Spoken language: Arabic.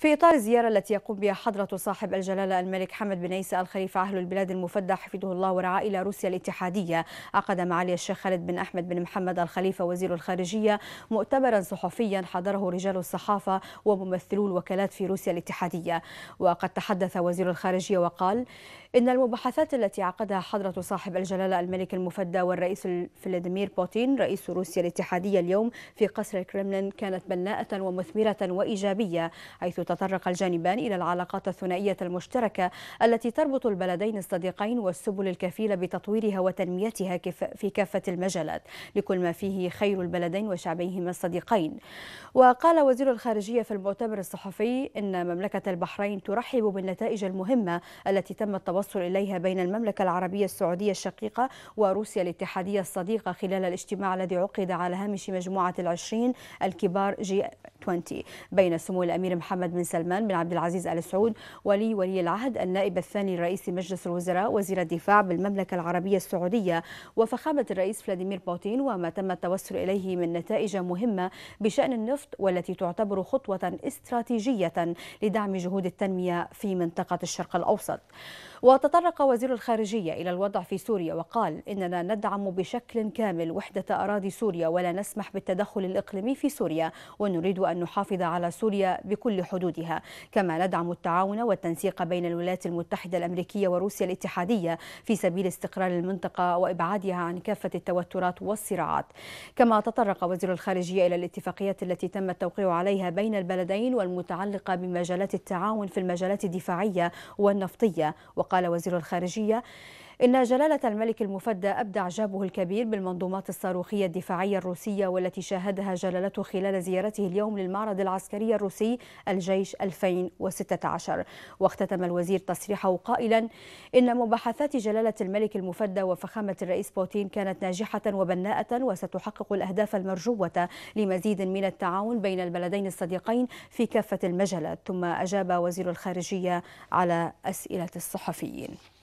في إطار الزيارة التي يقوم بها حضرة صاحب الجلالة الملك حمد بن عيسى الخليفة أهل البلاد المفدى حفظه الله ورعاه إلى روسيا الاتحادية عقد معالي الشيخ خالد بن أحمد بن محمد الخليفة وزير الخارجية مؤتمرا صحفيا حضره رجال الصحافة وممثلو الوكالات في روسيا الاتحادية وقد تحدث وزير الخارجية وقال إن المباحثات التي عقدها حضرة صاحب الجلالة الملك المفدى والرئيس فلاديمير بوتين رئيس روسيا الاتحادية اليوم في قصر الكرملين كانت بناءة ومثمرة وإيجابية حيث تطرق الجانبان إلى العلاقات الثنائية المشتركة التي تربط البلدين الصديقين والسبل الكفيلة بتطويرها وتنميتها في كافة المجالات لكل ما فيه خير البلدين وشعبيهما الصديقين وقال وزير الخارجية في المؤتمر الصحفي إن مملكة البحرين ترحب بالنتائج المهمة التي تم التوصل إليها بين المملكة العربية السعودية الشقيقة وروسيا الاتحادية الصديقة خلال الاجتماع الذي عقد على هامش مجموعة العشرين الكبار جي 20 بين سمو الأمير محمد بن سلمان بن عبد العزيز آل سعود ولي ولي العهد النائب الثاني لرئيس مجلس الوزراء وزير الدفاع بالمملكة العربية السعودية وفخامة الرئيس فلاديمير بوتين وما تم التوصل إليه من نتائج مهمة بشأن النفط والتي تعتبر خطوة استراتيجية لدعم جهود التنمية في منطقة الشرق الأوسط وتطرق وزير الخارجية إلى الوضع في سوريا وقال إننا ندعم بشكل كامل وحدة أراضي سوريا ولا نسمح بالتدخل الإقليمي في سوريا ونريد أن نحافظ على سوريا بكل حدودها كما ندعم التعاون والتنسيق بين الولايات المتحدة الأمريكية وروسيا الاتحادية في سبيل استقرار المنطقة وإبعادها عن كافة التوترات والصراعات كما تطرق وزير الخارجية إلى الاتفاقيات التي تم التوقيع عليها بين البلدين والمتعلقة بمجالات التعاون في المجالات الدفاعية والنفطية وقال وزير الخارجية إن جلالة الملك المفدى أبدى إعجابه الكبير بالمنظومات الصاروخية الدفاعية الروسية والتي شاهدها جلالته خلال زيارته اليوم للمعرض العسكري الروسي الجيش 2016 واختتم الوزير تصريحه قائلا إن مباحثات جلالة الملك المفدى وفخامة الرئيس بوتين كانت ناجحة وبناءة وستحقق الأهداف المرجوة لمزيد من التعاون بين البلدين الصديقين في كافة المجالات ثم أجاب وزير الخارجية على أسئلة الصحفيين